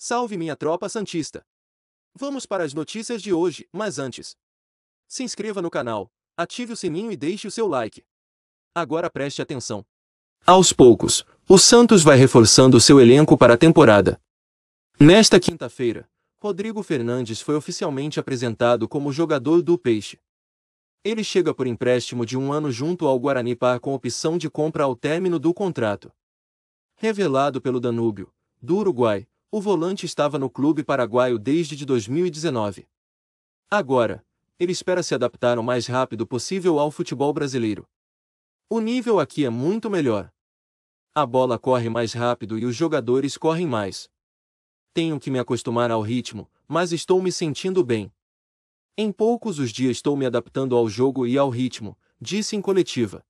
Salve minha tropa santista! Vamos para as notícias de hoje, mas antes. Se inscreva no canal, ative o sininho e deixe o seu like. Agora preste atenção. Aos poucos, o Santos vai reforçando seu elenco para a temporada. Nesta quinta-feira, Rodrigo Fernandes foi oficialmente apresentado como jogador do Peixe. Ele chega por empréstimo de um ano junto ao Guarani Par com opção de compra ao término do contrato. Revelado pelo Danúbio, do Uruguai, o volante estava no clube paraguaio desde de 2019. Agora, ele espera se adaptar o mais rápido possível ao futebol brasileiro. O nível aqui é muito melhor. A bola corre mais rápido e os jogadores correm mais. Tenho que me acostumar ao ritmo, mas estou me sentindo bem. Em poucos os dias estou me adaptando ao jogo e ao ritmo, disse em coletiva.